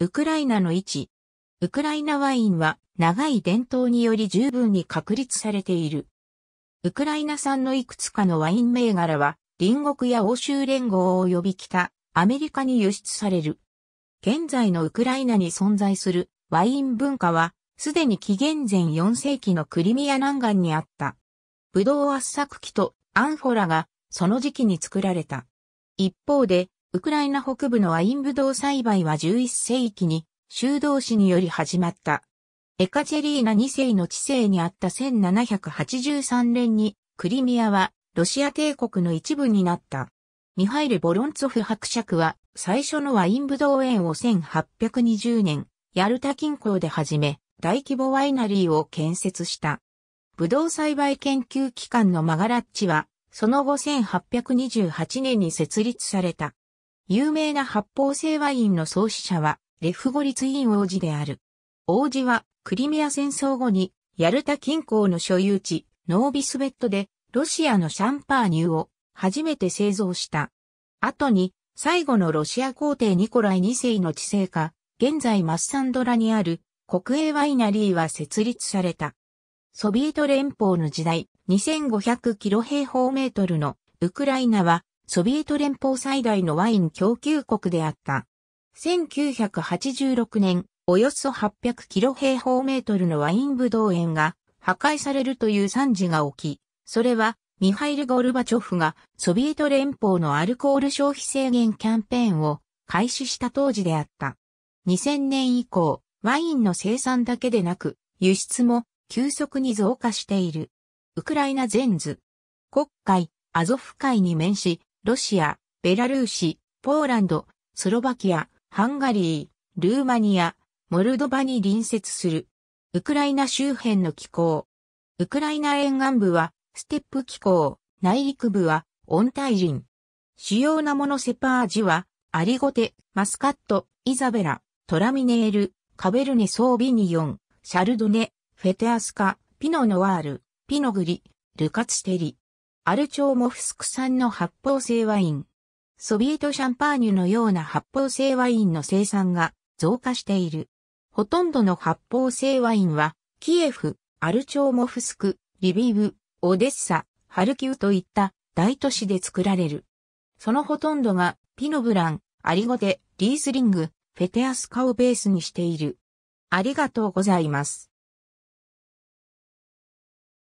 ウクライナの位置。ウクライナワインは長い伝統により十分に確立されている。ウクライナ産のいくつかのワイン銘柄は、隣国や欧州連合を呼び来たアメリカに輸出される。現在のウクライナに存在するワイン文化は、すでに紀元前4世紀のクリミア南岸にあった。ブドウ圧搾機とアンフォラがその時期に作られた。一方で、ウクライナ北部のワインブドウ栽培は11世紀に修道士により始まった。エカチェリーナ2世の治世にあった1783年にクリミアはロシア帝国の一部になった。ミハイル・ボロンツォフ伯爵は最初のワインブドウ園を1820年、ヤルタ近郊で始め、大規模ワイナリーを建設した。ブドウ栽培研究機関のマガラッチは、その後1828年に設立された。有名な発泡性ワインの創始者は、レフゴリツイン王子である。王子は、クリミア戦争後に、ヤルタ近郊の所有地、ノービスベットで、ロシアのシャンパーニュを、初めて製造した。後に、最後のロシア皇帝ニコライ2世の治世下、現在マッサンドラにある国営ワイナリーは設立された。ソビエト連邦の時代、2500キロ平方メートルのウクライナはソビエト連邦最大のワイン供給国であった。1986年、およそ800キロ平方メートルのワインブドウ園が破壊されるという惨事が起き、それはミハイル・ゴルバチョフがソビエト連邦のアルコール消費制限キャンペーンを開始した当時であった。2000年以降、ワインの生産だけでなく、輸出も急速に増加している。ウクライナ全図。国会、アゾフ海に面し、ロシア、ベラルーシ、ポーランド、スロバキア、ハンガリー、ルーマニア、モルドバに隣接する。ウクライナ周辺の気候。ウクライナ沿岸部は、ステップ気候、内陸部は、温帯林。主要なものセパージは、アリゴテ、マスカット、イザベラ、トラミネール、カベルネ・ソービニヨン、シャルドネ、フェテアスカ、ピノ・ノワール、ピノグリ、ルカツテリ。アルチョーモフスク産の発泡性ワイン。ソビエトシャンパーニュのような発泡性ワインの生産が増加している。ほとんどの発泡性ワインは、キエフ、アルチョーモフスク、リビブ、オデッサ、ハルキウといった大都市で作られる。そのほとんどがピノブラン、アリゴデ、リースリング、フェテアスカをベースにしている。ありがとうございます。